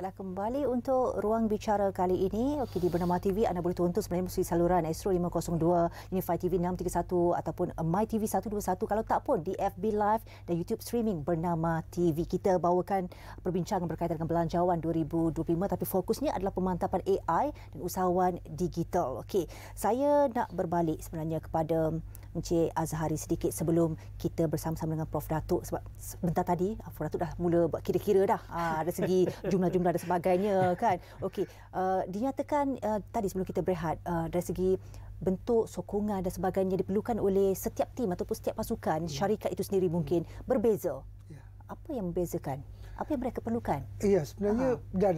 Baiklah kembali untuk ruang bicara kali ini. Okey di Bernama TV anda boleh tonton sebenarnya melalui saluran Astro 502, Unify TV 631 ataupun My TV 121 kalau tak pun di FB Live dan YouTube streaming Bernama TV. Kita bawakan perbincangan berkaitan dengan belanjawan 2025 tapi fokusnya adalah pemantapan AI dan usahawan digital. Okey, saya nak berbalik sebenarnya kepada Encik Azhari sedikit sebelum kita bersama-sama dengan Prof Datuk sebab sebentar tadi ah, Prof Datuk dah mula buat kira-kira dah aa, ah, dari segi jumlah-jumlah dan sebagainya kan. Okey, ah, dinyatakan aa, tadi sebelum kita berehat aa, dari segi bentuk sokongan dan sebagainya diperlukan oleh setiap tim ataupun setiap pasukan ya. syarikat itu sendiri mungkin hmm. berbeza. Ya. Apa yang membezakan? Apa yang mereka perlukan? Ya, sebenarnya dah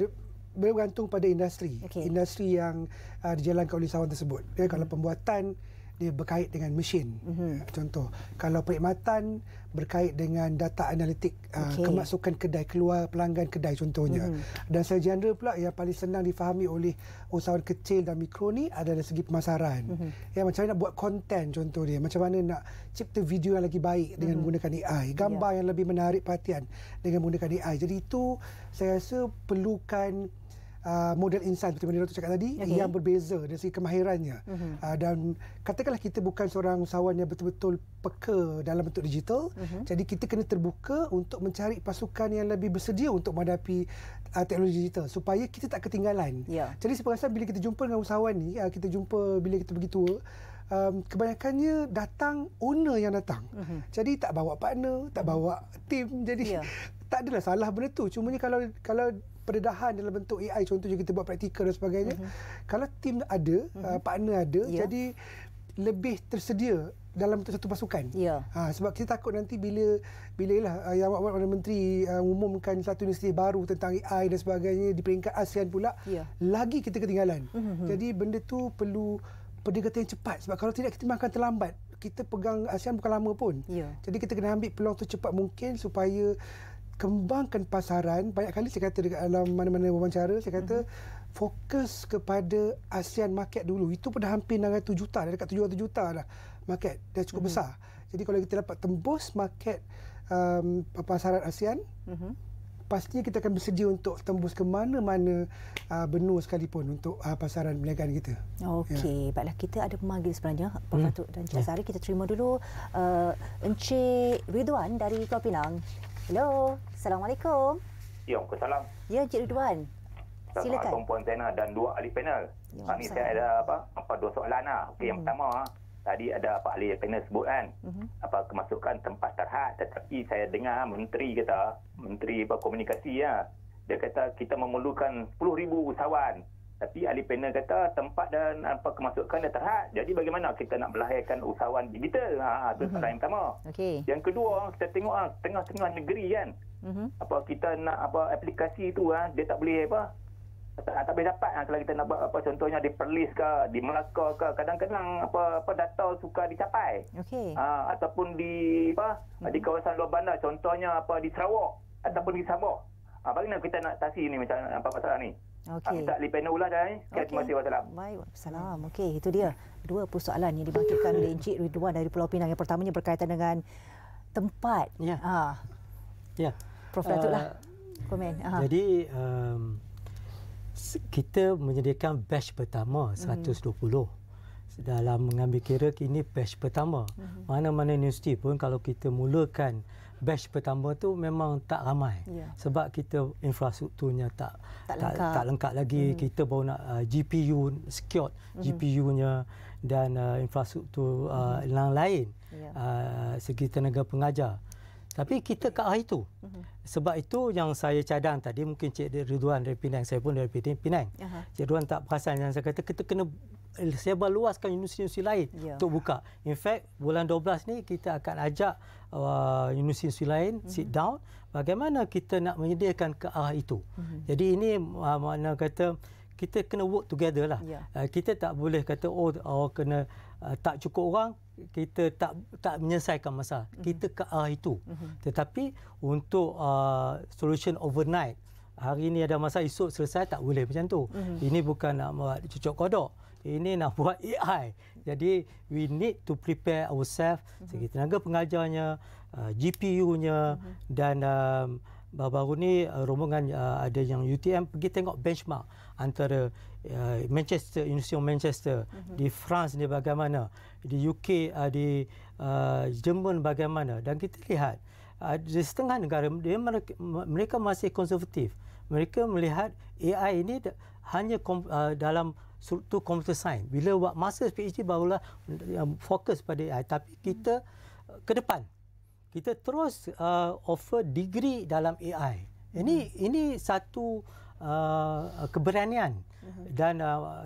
bergantung pada industri. Okay. Industri yang uh, dijalankan oleh sawan tersebut. Ya, kalau hmm. pembuatan dia berkait dengan mesin. Mm-hmm. Contoh, kalau perkhidmatan berkait dengan data analitik ah, okay. uh, kemasukan kedai keluar pelanggan kedai contohnya. Mm-hmm. Dan secara general pula yang paling senang difahami oleh usahawan kecil dan mikro ni adalah segi pemasaran. Mm-hmm. Ya macam mana nak buat konten contohnya, macam mana nak cipta video yang lagi baik dengan mm-hmm. menggunakan AI, ya. gambar yeah. yang lebih menarik perhatian dengan menggunakan AI. Jadi itu saya rasa perlukan uh, model insan seperti Dr. cakap tadi okay. yang berbeza dari segi kemahirannya uh-huh. uh, dan katakanlah kita bukan seorang usahawan yang betul-betul peka dalam bentuk digital uh-huh. jadi kita kena terbuka untuk mencari pasukan yang lebih bersedia untuk menghadapi uh, teknologi digital supaya kita tak ketinggalan yeah. jadi sebenarnya bila kita jumpa dengan usahawan ni uh, kita jumpa bila kita pergi tua Um, kebanyakannya datang owner yang datang. Uh-huh. Jadi tak bawa partner, tak uh-huh. bawa tim. Jadi yeah. tak adalah salah benda tu. ni kalau kalau peredahan dalam bentuk AI contohnya kita buat praktikal dan sebagainya mm-hmm. kalau tim ada mm-hmm. partner ada yeah. jadi lebih tersedia dalam bentuk satu pasukan yeah. ha, sebab kita takut nanti bila bila lah yang awak menteri uh, umumkan satu universiti baru tentang AI dan sebagainya di peringkat ASEAN pula yeah. lagi kita ketinggalan mm-hmm. jadi benda tu perlu pendekatan yang cepat sebab kalau tidak kita akan terlambat kita pegang ASEAN bukan lama pun yeah. jadi kita kena ambil peluang tu cepat mungkin supaya kembangkan pasaran banyak kali saya kata dekat dalam mana-mana wawancara saya kata mm-hmm. fokus kepada ASEAN market dulu itu pun dah hampir 900 juta dah dekat 700 juta dah market dah cukup mm-hmm. besar jadi kalau kita dapat tembus market um, pasaran ASEAN mm-hmm. pastinya kita akan bersedia untuk tembus ke mana-mana uh, benua sekalipun untuk uh, pasaran perniagaan kita Okey, ya. baiklah kita ada pemanggil sebenarnya Pak mm. Fatuk dan Cik ya. kita terima dulu uh, Encik Ridwan dari Kuala Pinang Hello. Assalamualaikum. Ya, salam. Ya, Cik Ridwan. Silakan. Selamat malam Puan Zainal dan dua ahli panel. Ya, Hari saya ada apa? Apa dua soalan lah. Okey, yang hmm. pertama ah, tadi ada pak ahli panel sebut kan hmm. apa kemasukan tempat terhad tetapi saya dengar ah, menteri kata menteri komunikasi ya ah, dia kata kita memerlukan 10,000 usahawan tapi ahli panel kata tempat dan apa kemasukan dia terhad. Jadi bagaimana kita nak melahirkan usahawan digital? Ha, itu ha, mm-hmm. yang pertama. Okay. Yang kedua, kita tengok ha, tengah-tengah negeri kan. Mm-hmm. Apa kita nak apa aplikasi itu? ha, dia tak boleh apa tak, tak boleh dapat ha, kalau kita nak buat apa contohnya di Perlis ke di Melaka ke kadang-kadang apa apa data suka dicapai okey ha, ataupun di apa mm-hmm. di kawasan luar bandar contohnya apa di Sarawak mm-hmm. ataupun di Sabah ha, bagaimana kita nak tasi ni macam apa masalah ni Okey. Tak di panel ulas dah eh. Okay. Terima kasih wassalam. Baik, wassalam. Okey, itu dia dua persoalan yang dibangkitkan oleh Encik Ridwan dari Pulau Pinang. Yang pertamanya berkaitan dengan tempat. Ya. Ha. Ya. Prof uh, lah. Eh, Komen. Ha. Jadi um, kita menyediakan batch pertama 120 hmm. dalam mengambil kira ini batch pertama. Hmm. Mana-mana universiti pun kalau kita mulakan batch pertama tu memang tak ramai yeah. sebab kita infrastrukturnya tak tak lengkap, tak, lengkap lagi mm. kita baru nak uh, GPU secure mm. GPU-nya dan uh, infrastruktur uh, mm. lain yeah. uh, segi tenaga pengajar tapi kita ke arah itu. Hmm. Sebab itu yang saya cadang tadi, mungkin Cik Ridwan dari Penang, saya pun dari Penang. Uh-huh. Cik Ridwan tak perasan yang saya kata, kita kena Eh, sebar luaskan universiti-universiti lain yeah. untuk buka. In fact, bulan 12 ni kita akan ajak uh, universiti-universiti lain mm-hmm. sit down bagaimana kita nak menyediakan ke arah itu. Mm-hmm. Jadi ini uh, makna kata kita kena work together lah. Yeah. Uh, kita tak boleh kata oh oh kena uh, tak cukup orang kita tak tak menyelesaikan masalah. Mm-hmm. Kita ke arah itu. Mm-hmm. Tetapi untuk uh, solution overnight hari ini ada masalah esok selesai tak boleh macam tu. Mm-hmm. Ini bukan nak buat cucuk kodok ini nak buat AI. Jadi we need to prepare ourselves mm-hmm. segi tenaga pengajarnya, uh, GPU-nya mm-hmm. dan um, baru-baru ni uh, rombongan uh, ada yang UTM pergi tengok benchmark antara uh, Manchester University Manchester mm-hmm. di France ni bagaimana, di UK uh, di uh, Jerman bagaimana dan kita lihat uh, di setengah negara dia mereka, mereka masih konservatif. Mereka melihat AI ini hanya kom, uh, dalam struktur computer science. Bila buat master PhD barulah yang fokus pada AI. Tapi hmm. kita hmm. ke depan kita terus uh, offer degree dalam AI. Ini hmm. ini satu uh, keberanian hmm. dan uh,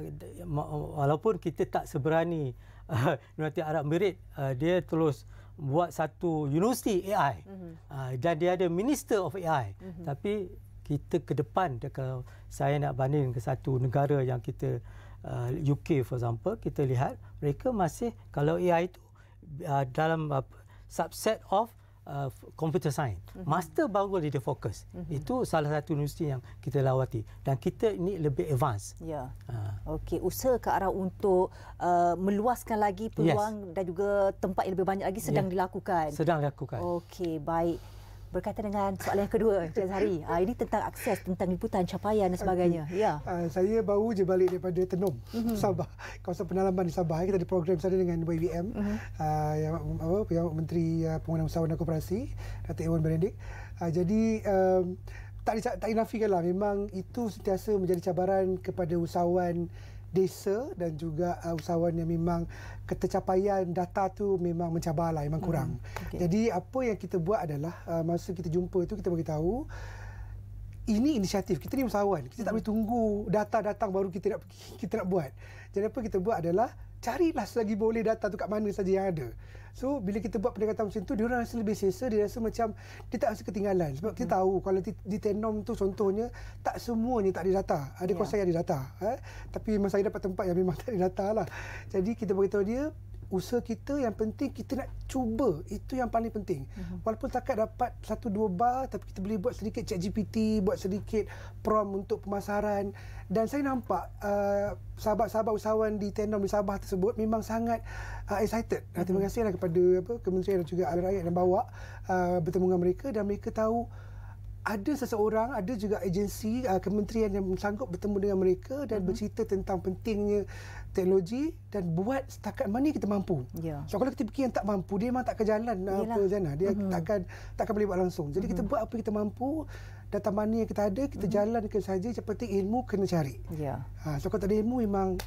walaupun kita tak seberani uh, Nanti Arab Merit uh, dia terus buat satu universiti AI. Hmm. Uh, dan dia ada Minister of AI. Hmm. Tapi kita ke depan kalau saya nak banding ke satu negara yang kita uh, UK for example kita lihat mereka masih kalau AI itu uh, dalam uh, subset of uh, computer science mm-hmm. master baru dia fokus mm-hmm. itu salah satu universiti yang kita lawati dan kita ini lebih advance ya yeah. uh. okey usaha ke arah untuk uh, meluaskan lagi peluang yes. dan juga tempat yang lebih banyak lagi ya. sedang yeah. dilakukan sedang dilakukan okey baik berkaitan dengan soalan yang kedua Cik Zahari. Uh, ah, ini tentang akses, tentang liputan, capaian dan sebagainya. Okay. Ya. Uh, saya baru je balik daripada Tenom, mm-hmm. Sabah. Kawasan penalaman di Sabah. Kita ada program sana dengan YBM, mm-hmm. uh, ah, yang, apa, Menteri uh, Pengurangan Usahawan dan Koperasi, Dato' Ewan Benedik. Uh, jadi, um, tak, tak inafikan lah. Memang itu sentiasa menjadi cabaran kepada usahawan desa dan juga uh, usahawan yang memang ketercapaian data tu memang mencabarlah memang hmm, kurang. Hmm. Okay. Jadi apa yang kita buat adalah uh, masa kita jumpa itu kita bagi tahu ini inisiatif kita ni usahawan. Kita hmm. tak boleh tunggu data datang baru kita nak kita nak buat. Jadi apa kita buat adalah carilah selagi boleh data tu kat mana saja yang ada. So bila kita buat pendekatan macam tu dia orang rasa lebih selesa dia rasa macam dia tak rasa ketinggalan sebab mm-hmm. kita hmm. tahu kalau di, di Tenom tu contohnya tak semua ni tak ada data. Ada yeah. kawasan yang ada data. Eh? Tapi memang saya dapat tempat yang memang tak ada data lah. Jadi kita tahu dia usaha kita yang penting kita nak cuba itu yang paling penting uh-huh. walaupun takat dapat satu dua bar tapi kita boleh buat sedikit chat GPT buat sedikit prom untuk pemasaran dan saya nampak uh, sahabat-sahabat usahawan di Tendom di Sabah tersebut memang sangat uh, excited uh-huh. terima mhm. kasihlah kepada apa kementerian dan juga rakyat yang bawa uh, bertemu dengan mereka dan mereka tahu ada seseorang, ada juga agensi uh, kementerian yang sanggup bertemu dengan mereka dan mm-hmm. bercerita tentang pentingnya teknologi dan buat setakat mana kita mampu. Yeah. So kalau kita fikir yang tak mampu, dia memang tak akan jalan uh, Yelah. apa Zana. Dia mm-hmm. takkan takkan boleh buat langsung. Jadi mm-hmm. kita mhm. buat apa kita mampu, data mana yang kita ada, kita mm-hmm. jalankan saja. Seperti ilmu kena cari. Yeah. Ya. Ha, so kalau tak ada ilmu memang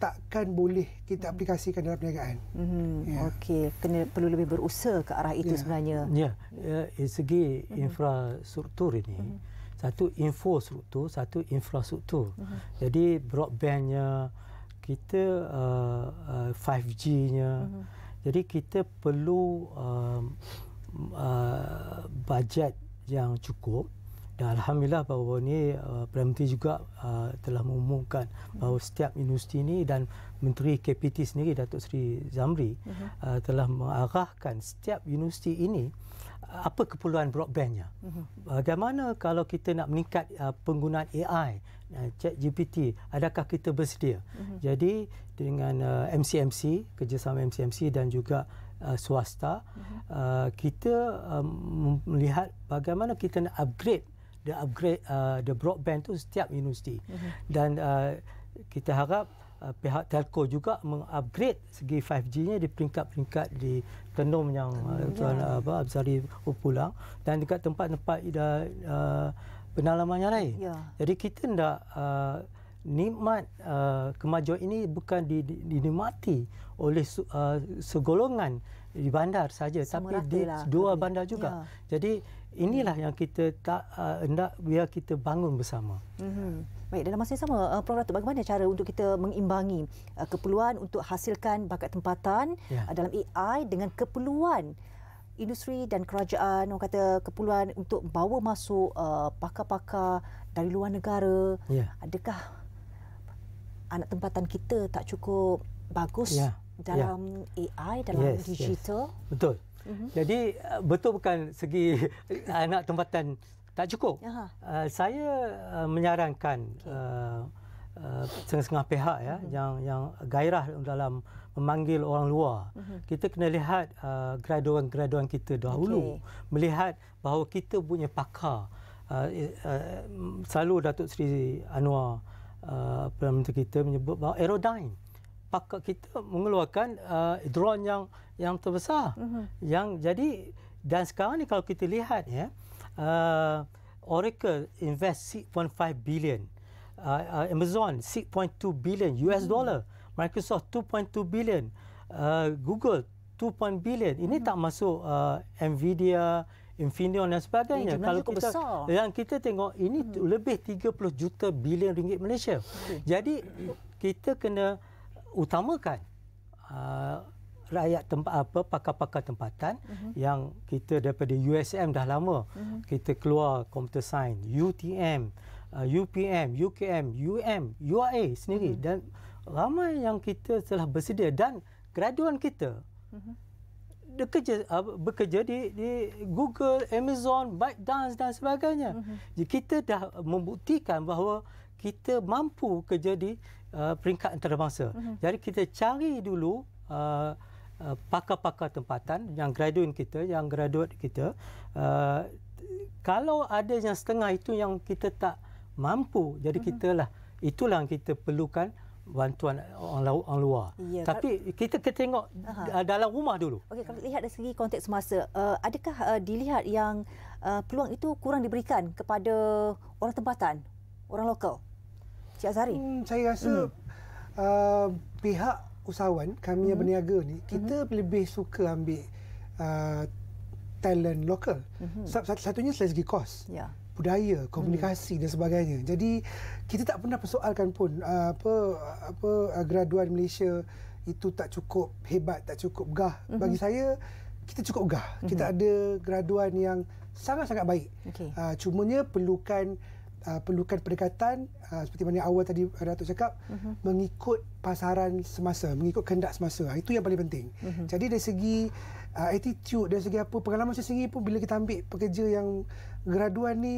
takkan boleh kita aplikasikan dalam perniagaan. Mm-hmm. Yeah. Okey, kena perlu lebih berusaha ke arah itu yeah. sebenarnya. Ya, yeah. uh, segi mm-hmm. infrastruktur ini. Mm-hmm. Satu infrastruktur, satu infrastruktur. Mm-hmm. Jadi broadbandnya kita uh, uh, 5G-nya. Mm-hmm. Jadi kita perlu um, uh, uh, bajet yang cukup dan alhamdulillah bahawa ini uh, Perdana Menteri juga uh, telah mengumumkan bahawa setiap industri ini dan Menteri KPT sendiri Datuk Seri Zamri uh-huh. uh, telah mengarahkan setiap industri ini uh, apa keperluan broadbandnya. Mhm. Bagaimana kalau kita nak meningkat uh, penggunaan AI, uh, chat GPT, adakah kita bersedia? Uh-huh. Jadi dengan MCMC, kerjasama MCMC dan juga swasta uh-huh. kita um, melihat bagaimana kita nak upgrade the upgrade uh, the broadband tu setiap universiti mm-hmm. dan uh, kita harap uh, pihak telco juga mengupgrade segi 5G-nya di peringkat-peringkat di Tenom yang uh, tuan yeah. apa Absari pulang dan dekat tempat-tempat ida uh, uh penalaman yang lain. Yeah. Jadi kita tidak uh, nikmat uh, kemajuan ini bukan dinikmati oleh uh, segolongan di bandar saja tapi di dua bandar juga. Ya. Jadi inilah yang kita tak ah, hendak uh, biar kita bangun bersama. mm Baik dalam masa yang sama uh, Prof Ratu bagaimana cara untuk kita mengimbangi uh, keperluan untuk hasilkan bakat tempatan ya. uh, dalam AI dengan keperluan industri dan kerajaan orang kata keperluan untuk bawa masuk uh, pakar-pakar dari luar negara. Ya. Adakah anak tempatan kita tak cukup bagus? Ya. Ya. dalam yeah. AI dalam yes, digital. Yes. Betul. Mm-hmm. Jadi eh, betul bukan segi anak tempatan tak cukup. Uh, saya uh, menyarankan okay. uh, uh, setengah-setengah pihak ya mm-hmm. yang yang gairah dalam memanggil orang luar. Mm-hmm. Kita kena lihat uh, graduan-graduan kita dahulu okay. melihat bahawa kita punya pakar. Uh, uh, selalu Datuk Seri Anwar uh, Perdana Menteri kita menyebut bahawa aerodynamic pakar kita mengeluarkan uh, drone yang yang terbesar uh-huh. yang jadi dan sekarang ni kalau kita lihat ya uh, Oracle invest 6.5 billion uh, uh Amazon 6.2 billion US mhm. dollar uh-huh. Microsoft 2.2 billion uh, Google 2.0 billion ini uh tak masuk uh, Nvidia Infineon dan sebagainya. Ini kalau kita besar. yang kita tengok ini uh lebih 30 juta billion ringgit Malaysia. Okay. Jadi kita kena utamakan uh, rakyat tempat apa pakar-pakar tempatan uh-huh. yang kita daripada USM dah lama uh-huh. kita keluar computer science UTM ah, uh, UPM UKM UM UAE sendiri uh-huh. dan ramai yang kita telah bersedia dan graduan kita uh-huh. bekerja ah, bekerja di di Google Amazon ByteDance dan sebagainya uh-huh. jadi kita dah membuktikan bahawa kita mampu kerja di uh, peringkat antarabangsa. Mm-hmm. Jadi kita cari dulu uh, uh, pakar-pakar tempatan yang graduan kita, yang graduat kita. Uh, kalau ada yang setengah itu yang kita tak mampu, jadi mm-hmm. kita lah itulah yang kita perlukan bantuan orang, luar. Ya, Tapi kita kita tengok aha. Uh, dalam rumah dulu. Okey, kalau lihat dari segi konteks masa, uh, adakah uh, dilihat yang uh, peluang itu kurang diberikan kepada orang tempatan, orang lokal? Cik Azhari. Hmm, saya rasa hmm. Uh, pihak usahawan kami hmm. yang berniaga ni kita hmm. lebih suka ambil uh, talent lokal. Hmm. Satu satunya dari segi kos. Ya. Budaya, hmm. komunikasi hmm. dan sebagainya. Jadi kita tak pernah persoalkan pun uh, apa apa uh, graduan Malaysia itu tak cukup hebat, tak cukup gah. Hmm. Bagi saya kita cukup gah. Hmm. Kita ada graduan yang sangat-sangat baik. Okay. Uh, cumanya perlukan uh, perlukan pendekatan uh, seperti mana awal tadi uh, Datuk cakap uh-huh. mengikut pasaran semasa mengikut kehendak semasa ha, itu yang paling penting uh-huh. jadi dari segi uh, attitude dari segi apa pengalaman saya sendiri pun bila kita ambil pekerja yang graduan ni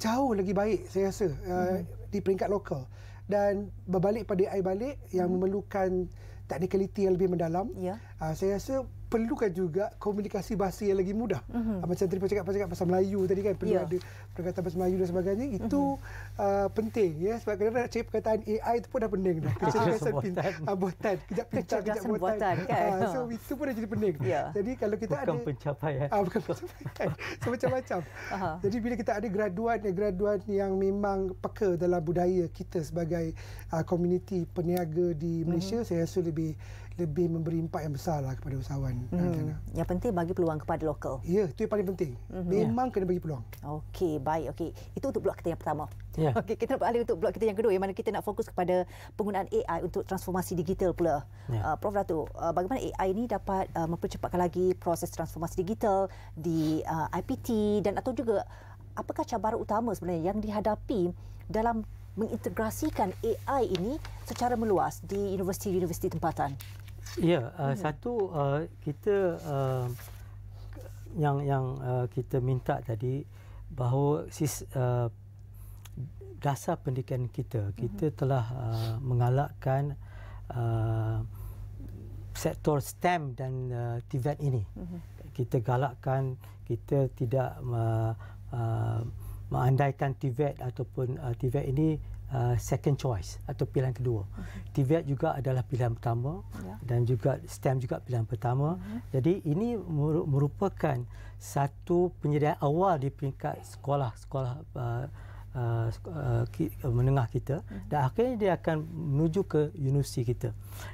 jauh lagi baik saya rasa uh, uh-huh. di peringkat lokal dan berbalik pada AI balik yang uh-huh. memerlukan teknikaliti yang lebih mendalam yeah. uh, saya rasa perlukan juga komunikasi bahasa yang lagi mudah. Mm-hmm. Macam tadi cakap cakap pasal Melayu tadi kan perlu yeah. ada perkataan bahasa Melayu dan sebagainya itu mm-hmm. uh, penting ya sebab kadang-kadang nak cakap perkataan AI itu pun dah pening dah. Kecerdasan pintar ah, buatan kejap pintar kejap buatan. Kan? Uh, so itu pun dah jadi pening. Yeah. Jadi kalau kita bukan ada pencapaian. Uh, bukan pencapaian. so, macam-macam. Uh-huh. Jadi bila kita ada graduan ya, graduan yang memang peka dalam budaya kita sebagai uh, komuniti peniaga di Malaysia mm-hmm. saya rasa lebih lebih memberi impak yang besar lah kepada usahawan. Hmm. Yang penting bagi peluang kepada lokal. Ya, itu yang paling penting. Mm-hmm. Memang yeah. kena bagi peluang. Okey, baik. Okey, Itu untuk blok kita yang pertama. Yeah. Okey, Kita nak balik untuk blok kita yang kedua yang mana kita nak fokus kepada penggunaan AI untuk transformasi digital pula. Yeah. Uh, Prof. Datuk, uh, bagaimana AI ini dapat uh, mempercepatkan lagi proses transformasi digital di uh, IPT dan atau juga apakah cabaran utama sebenarnya yang dihadapi dalam mengintegrasikan AI ini secara meluas di universiti-universiti tempatan. Ya, uh, hmm. satu uh, kita uh, yang yang uh, kita minta tadi bahawa sis, uh, dasar pendidikan kita hmm. kita hmm. telah uh, menggalakkan uh, sektor STEM dan uh, TVET e ini. Hmm. Kita galakkan kita tidak uh, uh, mengandaikan TVET e ataupun uh, TVET e ini uh, second choice atau pilihan kedua. Uh-huh. TVET juga adalah pilihan pertama yeah. dan juga STEM juga pilihan pertama. Uh-huh. Jadi ini merupakan satu penyediaan awal di peringkat sekolah-sekolah uh, uh, uh, uh, menengah kita uh-huh. dan akhirnya dia akan menuju ke universiti kita.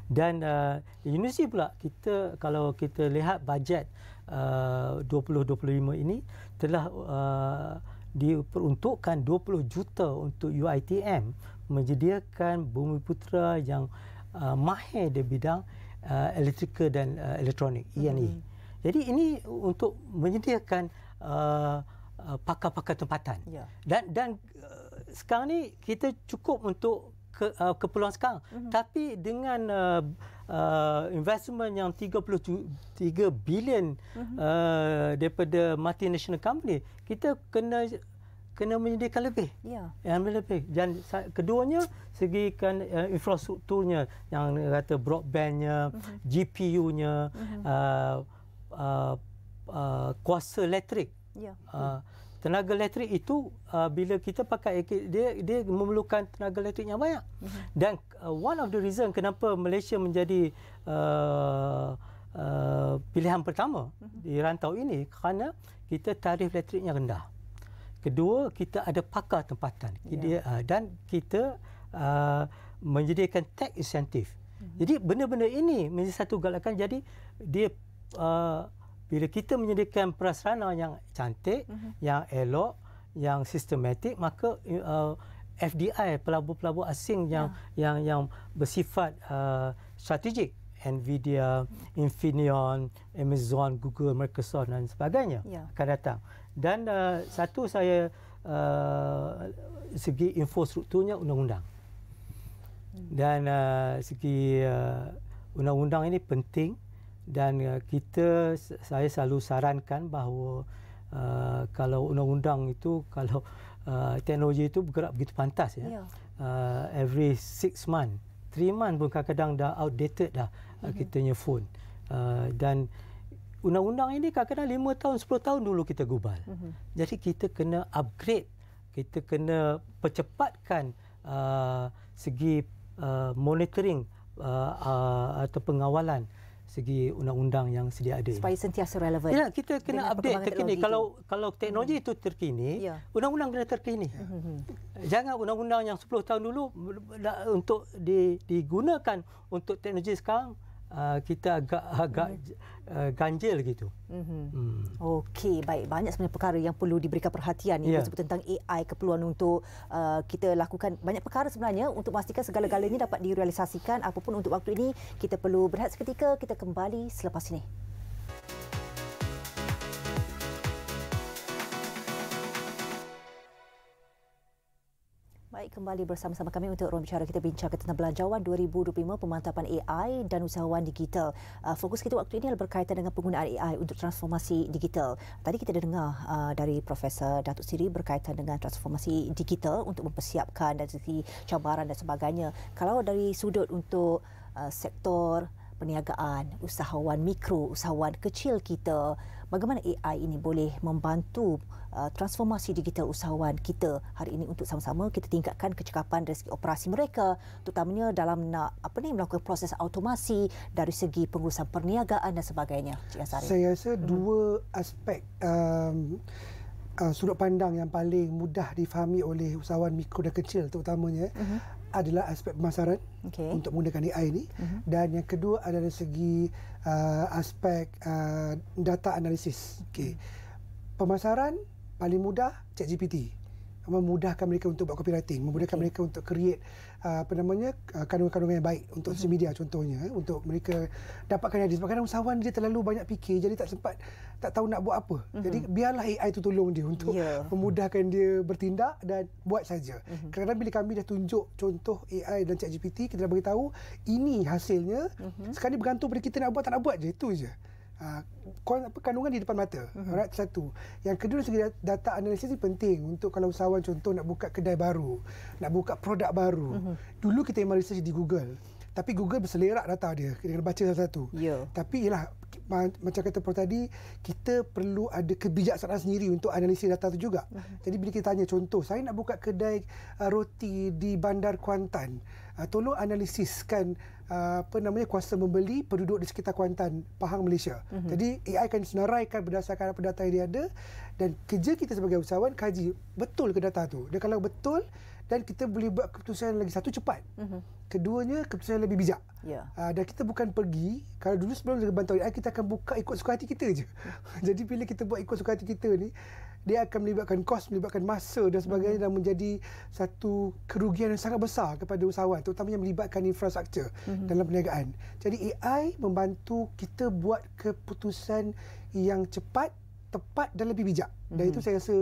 Dan uh, universiti pula kita kalau kita lihat bajet uh, 2025 ini telah uh, diperuntukkan 20 juta untuk UiTM menyediakan bumi putra yang uh, mahir di bidang uh, elektrikal dan uh, elektronik ENE. E. Hmm. Jadi ini untuk menyediakan uh, uh, pakar-pakar tempatan. Ya. Dan dan uh, sekarang ni kita cukup untuk ke, uh, keperluan sekarang. Hmm. Tapi dengan uh, uh, investment yang 33 bilion uh-huh. uh, daripada multinational company kita kena kena menyediakan lebih. Ya. Yang lebih. Dan keduanya segi kan uh, infrastrukturnya yang kata broadbandnya, uh-huh. Mhm. GPU-nya, uh-huh. Mhm. Uh, uh, uh, kuasa elektrik. Ya. Uh, tenaga elektrik itu uh, bila kita pakai dia dia memerlukan tenaga elektrik yang banyak uh-huh. dan uh, one of the reason kenapa Malaysia menjadi uh, uh, pilihan pertama uh-huh. di rantau ini kerana kita tarif elektriknya rendah kedua kita ada pakar tempatan yeah. dia, uh, dan kita uh, menyediakan tax insentif uh-huh. Mm-hmm. jadi benda-benda ini menjadi satu galakan jadi dia uh, bila kita menyediakan prasarana yang cantik, mm -hmm. yang elok, yang sistematik, maka uh, FDI pelabur-pelabur asing ya. yang yeah. yang yang bersifat uh, strategik, Nvidia, Infineon, Amazon, Google, Microsoft dan sebagainya yeah. akan datang. Dan uh, satu saya uh, segi infrastrukturnya undang-undang. Hmm. Dan uh, segi uh, undang-undang uh, ini penting dan uh, kita saya selalu sarankan bahawa uh, kalau undang-undang itu kalau uh, teknologi itu bergerak begitu pantas ya yeah. uh, every six month three month pun kadang-kadang dah outdated dah mm-hmm. Uh, kita punya phone uh, dan undang-undang ini kadang-kadang lima tahun sepuluh tahun dulu kita gubal mm-hmm. jadi kita kena upgrade kita kena percepatkan uh, segi uh, monitoring uh, uh, atau pengawalan segi undang-undang yang sedia ada. Supaya sentiasa relevan. Ya, kita kena update terkini. Kalau kalau teknologi itu hmm. terkini, ya. undang-undang kena terkini. Ya. Jangan undang-undang yang 10 tahun dulu untuk digunakan untuk teknologi sekarang uh, kita agak agak uh, ganjil gitu. Mm-hmm. Mm. Okey, baik. Banyak sebenarnya perkara yang perlu diberikan perhatian ini yeah. sebut tentang AI keperluan untuk uh, kita lakukan banyak perkara sebenarnya untuk memastikan segala-galanya dapat direalisasikan apapun untuk waktu ini kita perlu berehat seketika kita kembali selepas ini. baik kembali bersama-sama kami untuk ruang bicara kita bincang tentang belanjawan 2025 pemantapan AI dan usahawan digital. Ah, fokus kita waktu ini adalah berkaitan dengan penggunaan AI untuk transformasi digital. Tadi kita dengar ah, dari Profesor Datuk Siri berkaitan dengan transformasi digital untuk mempersiapkan dan sisi cabaran dan sebagainya. Kalau dari sudut untuk ah, sektor perniagaan, usahawan mikro, usahawan kecil kita, bagaimana AI ini boleh membantu uh, transformasi digital usahawan kita hari ini untuk sama-sama kita tingkatkan kecekapan dari segi operasi mereka terutamanya dalam nak apa ni melakukan proses automasi dari segi pengurusan perniagaan dan sebagainya Cik Asari. Saya rasa hmm. dua aspek um, uh, sudut pandang yang paling mudah difahami oleh usahawan mikro dan kecil terutamanya uh-huh adalah aspek pemasaran okay. untuk menggunakan AI ini uh-huh. Mhm. dan yang kedua adalah segi uh, aspek uh, data analisis. Okay. Mhm. Pemasaran paling mudah ChatGPT memudahkan mereka untuk buat copywriting, memudahkan okay. mereka untuk create Uh, apa namanya uh, kandungan-kandungan yang baik untuk uh-huh. media contohnya eh, untuk mereka dapatkan yang sebab kadang usahawan dia terlalu banyak fikir jadi tak sempat tak tahu nak buat apa. Uh-huh. Jadi biarlah AI tu tolong dia untuk yeah. memudahkan dia bertindak dan buat saja. Uh-huh. Mhm. kadang bila kami dah tunjuk contoh AI dan ChatGPT kita dah tahu ini hasilnya uh-huh. sekarang bergantung pada kita nak buat tak nak buat je itu je uh, ah, kandungan di depan mata. Uh-huh. Mhm. Right? Satu. Yang kedua segi data analisis ini penting untuk kalau usahawan contoh nak buka kedai baru, nak buka produk baru. Uh-huh. Dulu kita memang research di Google. Tapi Google berselerak data dia. Kita kena baca satu-satu. Yeah. Tapi ialah macam kata Prof tadi, kita perlu ada kebijaksanaan sendiri untuk analisis data itu juga. Jadi bila kita tanya contoh, saya nak buka kedai uh, roti di Bandar Kuantan. Uh, tolong analisiskan uh, apa namanya kuasa membeli penduduk di sekitar Kuantan, Pahang, Malaysia. Mm-hmm. Jadi AI akan senaraikan berdasarkan apa data yang dia ada dan kerja kita sebagai usahawan kaji betul ke data tu. Dan kalau betul, dan kita boleh buat keputusan lagi satu cepat. Mm-hmm. Keduanya keputusan lebih bijak. Yeah. Ya. Uh, dan kita bukan pergi kalau dulu sebelum dia bantuan AI ah, kita akan buka ikut suka hati kita je. Hmm. Jadi bila kita buat ikut suka hati kita ni dia akan melibatkan kos, melibatkan masa dan sebagainya mm-hmm. dan menjadi satu kerugian yang sangat besar kepada usahawan terutama yang melibatkan infrastruktur mm-hmm. dalam perniagaan. Jadi AI membantu kita buat keputusan yang cepat tepat dan lebih bijak. Dan mm-hmm. itu saya rasa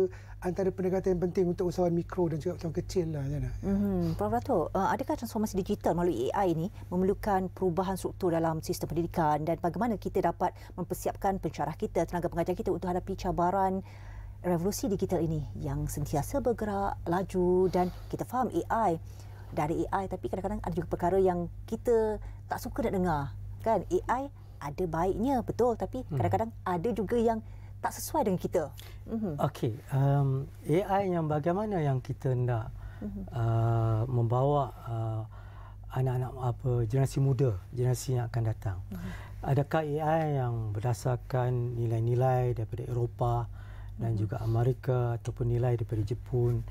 antara pendekatan yang penting untuk usahawan mikro dan juga usahawan kecil lah Jana. Mm-hmm. Prof Ratu, eh, adakah transformasi digital melalui AI ini memerlukan perubahan struktur dalam sistem pendidikan dan bagaimana kita dapat mempersiapkan pencerah kita, tenaga pengajar kita untuk hadapi cabaran revolusi digital ini yang sentiasa bergerak laju dan kita faham AI dari AI tapi kadang-kadang ada juga perkara yang kita tak suka nak dengar kan AI ada baiknya betul tapi hmm. kadang-kadang ada juga yang tak sesuai dengan kita. Mhm. Okey, um, AI yang bagaimana yang kita nak mhm. uh, membawa uh, anak-anak apa generasi muda, generasi yang akan datang. Uh-huh. Adakah AI yang berdasarkan nilai-nilai daripada Eropah dan juga Amerika ataupun nilai daripada Jepun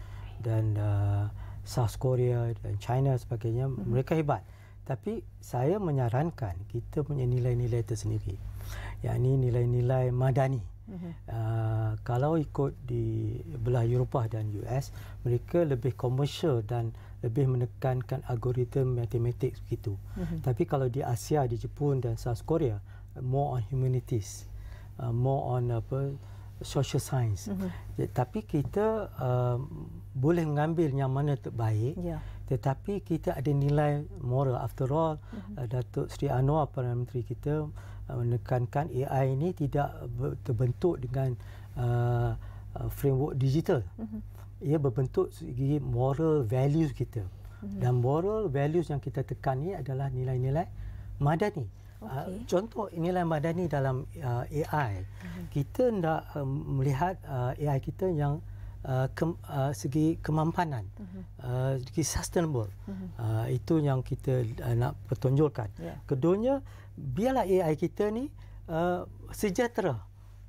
dan uh, South Korea dan China sebagainya, mereka hebat. Tapi saya menyarankan kita punya nilai-nilai tersendiri. Yang ini nilai-nilai madani. Mm-hmm. Uh, kalau ikut di belah Eropah dan US, mereka lebih komersial dan lebih menekankan algoritma matematik begitu. Mm-hmm. Tapi kalau di Asia, di Jepun dan South Korea, more on humanities, uh, more on apa social science. Mm-hmm. tapi kita uh, boleh mengambil yang mana terbaik. Yeah. Tetapi kita ada nilai moral after all. Mm-hmm. Uh, Datuk Sri Anwar Perdana Menteri kita Uh, menekankan AI ini tidak terbentuk dengan uh, uh framework digital. Uh-huh. Ia berbentuk segi moral values kita. Uh-huh. Dan moral values yang kita tekan ini adalah nilai-nilai madani. Okay. Uh, contoh nilai madani dalam uh, AI. Uh-huh. Mhm. Kita hendak uh, um, melihat uh, AI kita yang Uh, ke, uh, segi kemampanan uh-huh. uh, segi sustainable uh-huh. uh, itu yang kita uh, nak pertunjukkan yeah. keduanya biarlah AI kita ni uh, sejahtera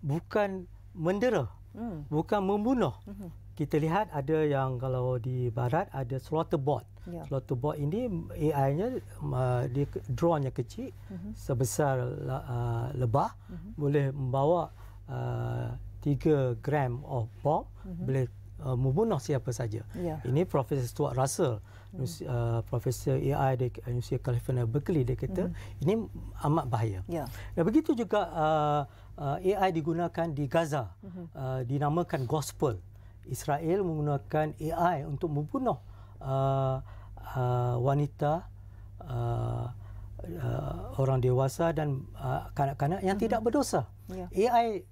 bukan mendera hmm. bukan membunuh hmm. kita lihat ada yang kalau di barat ada bot, yeah. Ya. bot ini AI nya uh, drone yang kecil hmm. sebesar uh, lebah hmm. boleh membawa uh, 3 gram of bomb hmm. boleh uh, membunuh siapa saja. Yeah. Ini Profesor Stuart Russell, mm. uh, Profesor AI di uh, Universiti California Berkeley dia kata mm. ini amat bahaya. Yeah. Dan begitu juga uh, uh, AI digunakan di Gaza, hmm uh, dinamakan Gospel. Israel menggunakan AI untuk membunuh uh, uh, wanita. Uh, uh, orang dewasa dan uh, kanak-kanak yang mm-hmm. tidak berdosa. Yeah. AI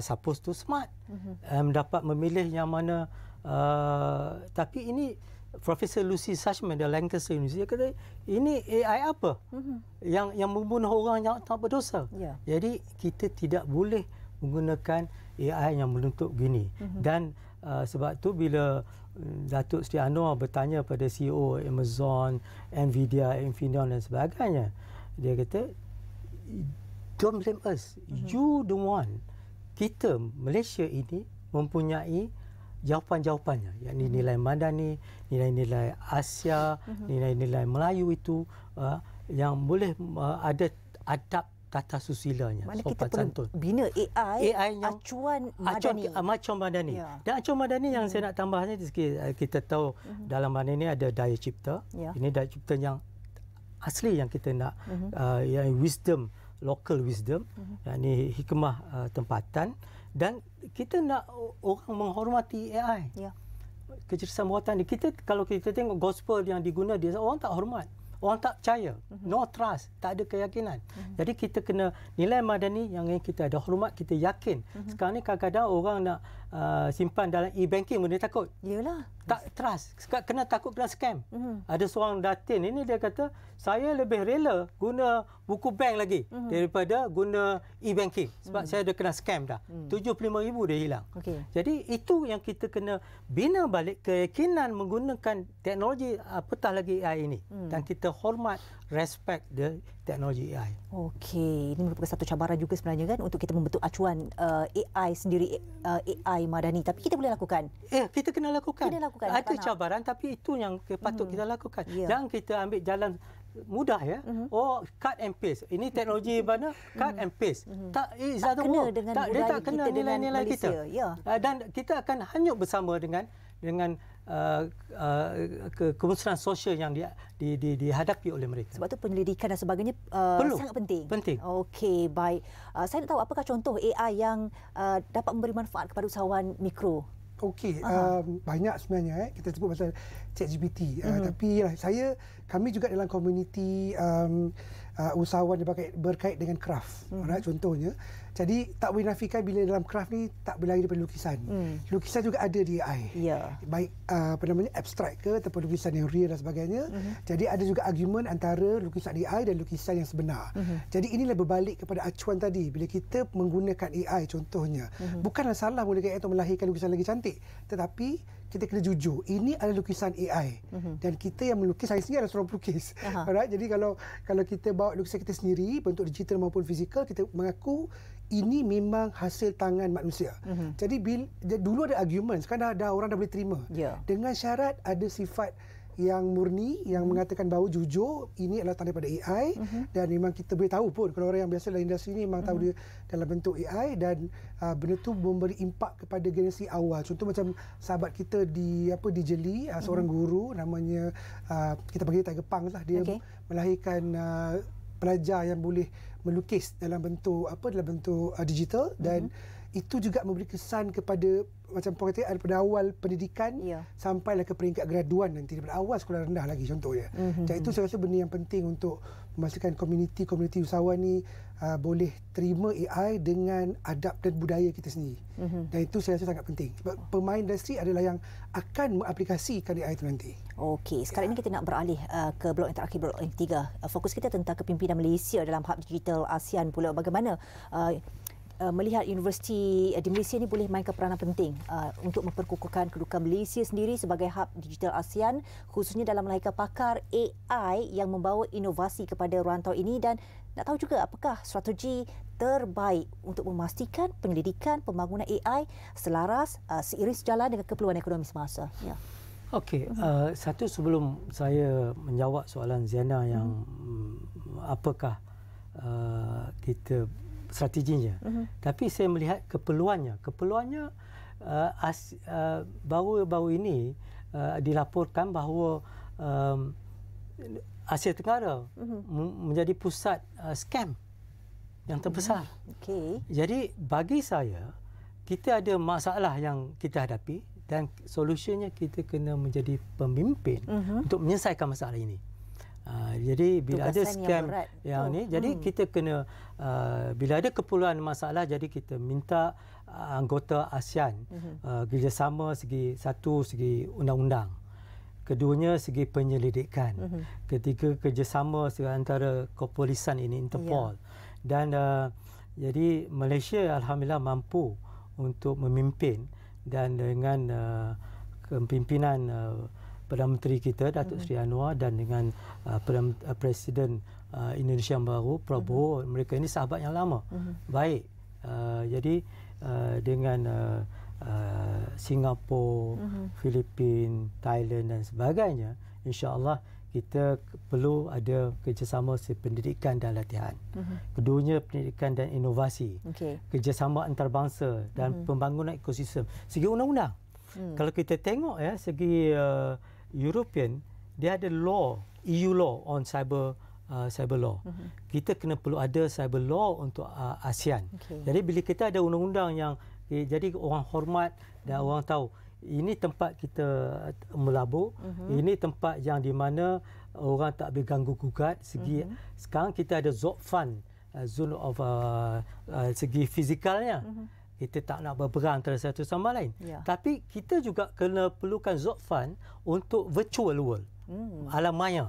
supposed to smart mm-hmm. Eh, um, dapat memilih yang mana uh, tapi ini Profesor Lucy Sachman dari Lancaster University dia kata ini AI apa mm-hmm. yang yang membunuh orang yang tak berdosa. Yeah. Jadi kita tidak boleh menggunakan AI yang menuntut gini mm-hmm. dan uh, sebab tu bila Hmm, Datuk Sri Anwar bertanya pada CEO Amazon, Nvidia, Infineon dan sebagainya. Dia kata, don't blame us. Mhm. You the one. Kita Malaysia ini mempunyai jawapan-jawapannya. Yang ini mhm. nilai Mandani, nilai-nilai Asia, mhm. nilai-nilai Melayu itu uh, yang boleh uh, ada adapt tata susilanya Mana sopan kita santun. Bina AI, AI yang acuan madani. Ah, acuan, macam madani. Ya. Dan acuan madani yang hmm. saya nak tambahnya eh, kita tahu hmm. dalam mana ini ada daya cipta. Ya. Ini daya cipta yang asli yang kita nak hmm. uh, yang wisdom local wisdom hmm. yang ini hikmah uh, tempatan dan kita nak orang menghormati AI. Ya. Kecerdasan buatan ini. kita kalau kita tengok gospel yang digunakan dia orang tak hormat orang tak percaya mm-hmm. no trust tak ada keyakinan mm-hmm. jadi kita kena nilai madani yang kita ada hormat kita yakin mm-hmm. sekarang ni kadang-kadang orang nak uh, simpan dalam e-banking pun dia takut. Yalah. Tak trust. Kena takut kena scam. Mm. Ada seorang datin ini dia kata, saya lebih rela guna buku bank lagi mm. daripada guna e-banking. Sebab mm. saya dah kena scam dah. Mm. 75 ribu dia hilang. Okay. Jadi itu yang kita kena bina balik keyakinan menggunakan teknologi apatah uh, lagi AI ini. Mm. Dan kita hormat, respect the teknologi AI. Okey, ini merupakan satu cabaran juga sebenarnya kan untuk kita membentuk acuan uh, eh, AI sendiri uh, eh, AI madani tapi kita boleh lakukan. Eh, kita kena lakukan. Kita lakukan. Ada kan cabaran nak. tapi itu yang patut hmm. kita lakukan. Yeah. Jangan kita ambil jalan mudah ya. Mm-hmm. Oh, cut and paste. Ini teknologi mm-hmm. mana? Cut mm-hmm. and mhm. paste. Mm-hmm. Tak eh, tak kena dengan tak, dia tak kena nilai-nilai kita. Ya. Yeah. Dan kita akan hanyut bersama dengan dengan uh, uh, kemusnahan sosial yang di, di, di, dihadapi oleh mereka. Sebab itu penyelidikan dan sebagainya uh, sangat penting. Penting. Okey, baik. Uh, saya nak tahu apakah contoh AI yang uh, dapat memberi manfaat kepada usahawan mikro? Okey, uh banyak sebenarnya eh kita sebut pasal ChatGPT. Uh, uh-huh. Tapi yalah, saya kami juga dalam komuniti um, uh, usahawan yang berkait, dengan craft. Uh-huh. Mhm. Right, contohnya jadi tak boleh nafikan bila dalam craft ni tak berlari daripada lukisan. Hmm. Lukisan juga ada di AI. Yeah. Baik uh, apa namanya abstrak ke ataupun lukisan yang real dan sebagainya. Mm-hmm. Jadi ada juga argument antara lukisan AI dan lukisan yang sebenar. Mm-hmm. Jadi inilah berbalik kepada acuan tadi bila kita menggunakan AI contohnya. Mm-hmm. Bukanlah salah menggunakan AI untuk melahirkan lukisan lagi cantik. Tetapi kita kena jujur ini adalah lukisan AI uh-huh. Mhm. dan kita yang melukis saya sendiri adalah seorang pelukis uh-huh. right? jadi kalau kalau kita bawa lukisan kita sendiri bentuk digital maupun fizikal kita mengaku ini memang hasil tangan manusia. Mm-hmm. Jadi bil, dulu ada argument, sekarang dah ada orang dah boleh terima. Yeah. Dengan syarat ada sifat yang murni yang mm-hmm. mengatakan bahawa jujur ini adalah tanda pada AI mm-hmm. dan memang kita boleh tahu pun kalau orang yang biasa dalam industri ini memang tahu mm-hmm. dia dalam bentuk AI dan uh, benda tu memberi impak kepada generasi awal contoh macam sahabat kita di apa di Jeli ah, mhm. seorang mm-hmm. guru namanya uh, kita panggil Tiger Pang lah dia okay. melahirkan uh, pelajar yang boleh melukis dalam bentuk apa dalam bentuk uh, digital dan mm-hmm itu juga memberi kesan kepada macam pokoknya kata daripada awal pendidikan ya. sampailah ke peringkat graduan nanti daripada awal sekolah rendah lagi contohnya mm-hmm. jadi itu saya rasa benda yang penting untuk memastikan komuniti-komuniti usahawan ni uh, boleh terima AI dengan adab dan budaya kita sendiri mm-hmm. dan itu saya rasa sangat penting sebab pemain industri adalah yang akan mengaplikasikan AI itu nanti Okey, sekarang ya. ini kita nak beralih uh, ke blok yang terakhir blok yang ketiga uh, fokus kita tentang kepimpinan Malaysia dalam hub digital ASEAN pula bagaimana uh, Uh, melihat universiti uh, di Malaysia ini boleh mainkan peranan penting uh, untuk memperkukuhkan kedudukan Malaysia sendiri sebagai hub digital ASEAN khususnya dalam melahirkan pakar AI yang membawa inovasi kepada rantau ini dan nak tahu juga apakah strategi terbaik untuk memastikan pendidikan pembangunan AI selaras seiring sejalan dengan keperluan ekonomi semasa. Ya. Okey, uh, satu sebelum saya menjawab soalan Ziana yang hmm. apakah uh, kita strateginya. Uh mhm. -huh. Tapi saya melihat keperluannya. Keperluannya eh, eh, baru-baru uh, uh, ini uh, dilaporkan bahawa um, Asia Tenggara uh mhm. -huh. menjadi pusat uh, scam yang terbesar. Uh mhm. -huh. okay. Jadi bagi saya, kita ada masalah yang kita hadapi dan solusinya kita kena menjadi pemimpin uh -huh. untuk menyelesaikan masalah ini. Ah, jadi bila Tugasan ada scam yang, yang oh. ni jadi hmm. kita kena uh, bila ada keperluan masalah jadi kita minta uh, anggota ASEAN uh, kerjasama segi satu segi undang-undang keduanya segi penyelidikan mm-hmm. ketika kerjasama antara kepolisian ini Interpol yeah. dan uh, jadi Malaysia alhamdulillah mampu untuk memimpin dan dengan uh, kepimpinan uh, Perdana Menteri kita Datuk Seri Anwar dan dengan uh, uh Presiden uh, Indonesia yang baru Prabowo mereka ini sahabat yang lama. Baik. Uh, jadi dengan Singapura, uh Filipina, Thailand dan sebagainya, insya-Allah kita perlu ada kerjasama pendidikan dan latihan. Uh-huh. Keduanya pendidikan dan inovasi. Okay. Kerjasama antarabangsa dan uh-huh. pembangunan ekosistem segi undang-undang. Hmm. Kalau kita tengok ya segi uh, European dia ada law EU law on cyber uh, cyber law. Mm-hmm. Kita kena perlu ada cyber law untuk uh, ASEAN. Okay. Jadi bila kita ada undang-undang yang okay, eh, jadi orang hormat dan mm-hmm. orang tahu ini tempat kita uh, melabur, mm-hmm. ini tempat yang di mana orang tak boleh ganggu gugat segi mm-hmm. sekarang kita ada zone fun, uh, zone of uh, uh, segi fizikalnya. Mm-hmm kita tak nak berperang antara satu sama lain. Ya. Tapi kita juga kena perlukan Zofan untuk virtual world. Hmm. Alam maya.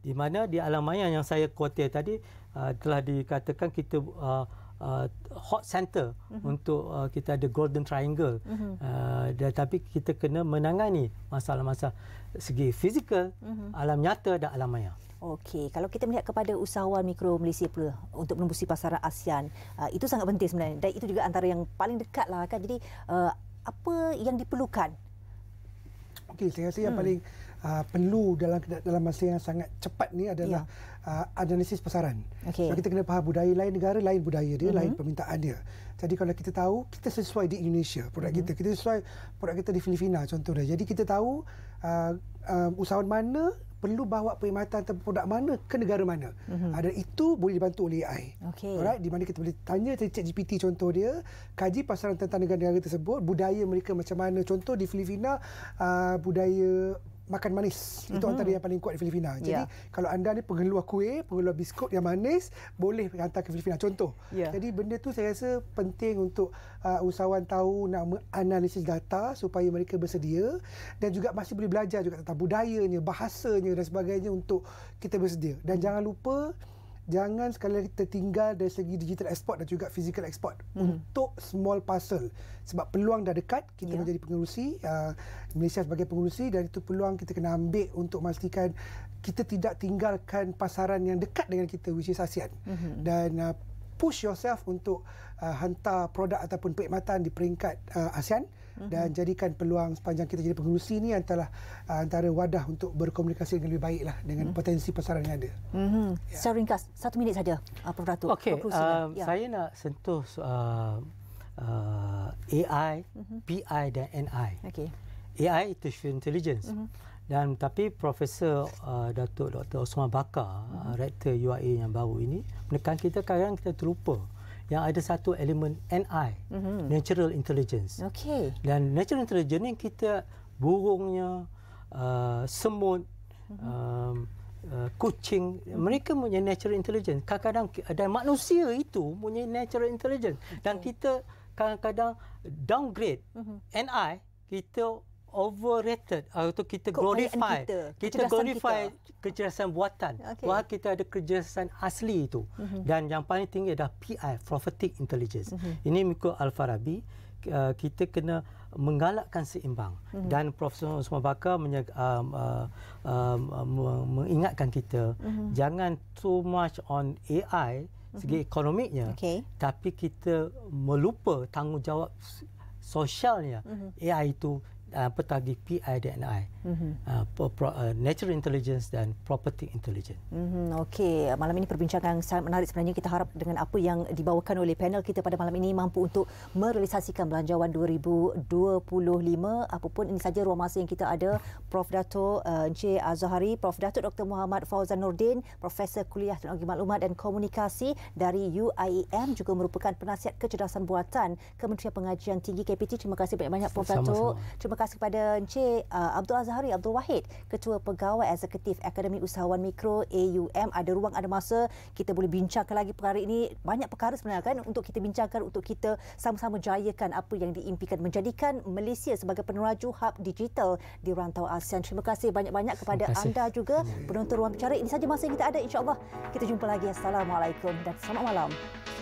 Di mana di alam maya yang saya kuatir tadi uh, telah dikatakan kita uh, uh, hot center mm-hmm. untuk uh, kita ada golden triangle. Mm-hmm. Uh, Tapi kita kena menangani masalah-masalah segi fizikal, mm-hmm. alam nyata dan alam maya. Okey, kalau kita melihat kepada usahawan mikro Malaysia pula untuk menembusi pasaran ASEAN, uh, itu sangat penting sebenarnya. Dan itu juga antara yang paling dekat lah kan. Jadi, uh, apa yang diperlukan? Okey, saya rasa hmm. yang paling uh, perlu dalam dalam masa yang sangat cepat ni adalah yeah. Ya. uh, analisis pasaran. Okay. Sebab kita kena faham budaya lain negara, lain budaya dia, hmm. lain permintaan dia. Jadi kalau kita tahu, kita sesuai di Indonesia produk hmm. kita. Kita sesuai produk kita di Filipina contohnya. Jadi kita tahu uh, uh, usahawan mana perlu bawa perkhidmatan atau produk mana ke negara mana mm-hmm. dan itu boleh dibantu oleh AI okay. Alright? di mana kita boleh tanya chat GPT contoh dia kaji pasaran tentang negara-negara tersebut budaya mereka macam mana contoh di Filipina uh, budaya makan manis. Itu uh-huh. antara mhm. yang paling kuat di Filipina. Jadi yeah. kalau anda ni pengeluar kuih, pengeluar biskut yang manis, boleh hantar ke Filipina contoh. Yeah. Jadi benda tu saya rasa penting untuk uh, usahawan tahu nak menganalisis data supaya mereka bersedia dan juga masih boleh belajar juga tentang budayanya, bahasanya dan sebagainya untuk kita bersedia. Dan hmm. jangan lupa jangan sekali lagi tertinggal dari segi digital export dan juga physical export mm. untuk small parcel sebab peluang dah dekat kita yeah. menjadi pengurusi uh, Malaysia sebagai pengurusi dan itu peluang kita kena ambil untuk memastikan kita tidak tinggalkan pasaran yang dekat dengan kita which is ASEAN mm-hmm. dan uh, push yourself untuk uh, hantar produk ataupun perkhidmatan di peringkat uh, ASEAN uh, dan mhm. jadikan peluang sepanjang kita jadi pengurusi ini antara uh, antara wadah untuk berkomunikasi dengan lebih baik dengan mhm. potensi pasaran yang ada. Mm-hmm. Ya. Secara ringkas, satu minit saja, uh, Prof. Datuk. Okay. Uh, um, ya. Saya nak sentuh uh, uh, AI, mm-hmm. PI dan NI. Okay. AI, Artificial Intelligence. Mm-hmm. Dan tapi Profesor uh, Datuk Dr. Osman Bakar, mm-hmm. uh, Rektor UIA yang baru ini, menekan kita kadang kita terlupa yang ada satu elemen NI, mm-hmm. Natural Intelligence. Okay. Dan Natural Intelligence ni kita burungnya, uh, semut, mm-hmm. uh, kucing, mm-hmm. mereka punya Natural Intelligence. Kadang-kadang ada manusia itu punya Natural Intelligence. Okay. Dan kita kadang-kadang downgrade mm-hmm. NI kita overrated atau ah, kita glorify kita. kita glorify kita. kecerdasan buatan okay. bahawa kita ada kecerdasan asli itu mm -hmm. dan yang paling tinggi adalah PI prophetic intelligence mm -hmm. ini mengikut Al-Farabi uh, kita kena menggalakkan seimbang mm -hmm. dan Profesor Osman Bakar menye, uh, ah, uh, uh, mengingatkan kita mm -hmm. jangan too much on AI mhm. segi ekonomiknya okay. tapi kita melupa tanggungjawab sosialnya mm -hmm. AI itu apa tadi PI dan I mm uh, natural intelligence dan property intelligence. mm Okey, malam ini perbincangan yang sangat menarik sebenarnya kita harap dengan apa yang dibawakan oleh panel kita pada malam ini mampu untuk merealisasikan belanjawan 2025 apapun ini saja ruang masa yang kita ada Prof Dato uh, Encik Azhari, Prof Dato Dr Muhammad Fauzan Nordin, Profesor Kuliah Teknologi Maklumat dan Komunikasi dari UIEM juga merupakan penasihat kecerdasan buatan Kementerian Pengajian Tinggi KPT. Terima kasih banyak-banyak Prof Dato. Terima kasih kasih kepada Encik uh, Abdul Azhari Abdul Wahid, Ketua Pegawai Eksekutif Akademi Usahawan Mikro AUM. Ada ruang, ada masa kita boleh bincangkan lagi perkara ini. Banyak perkara sebenarnya kan untuk kita bincangkan, untuk kita sama-sama jayakan apa yang diimpikan menjadikan Malaysia sebagai peneraju hub digital di rantau ASEAN. Terima kasih banyak-banyak kepada kasih. anda juga penonton ruang bicara. Ini saja masa yang kita ada. InsyaAllah kita jumpa lagi. Assalamualaikum dan selamat malam.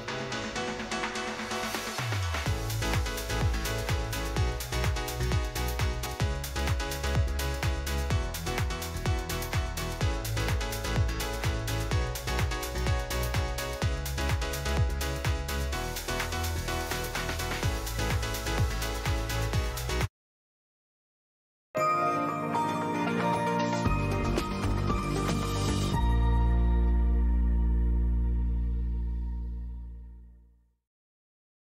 Thank you.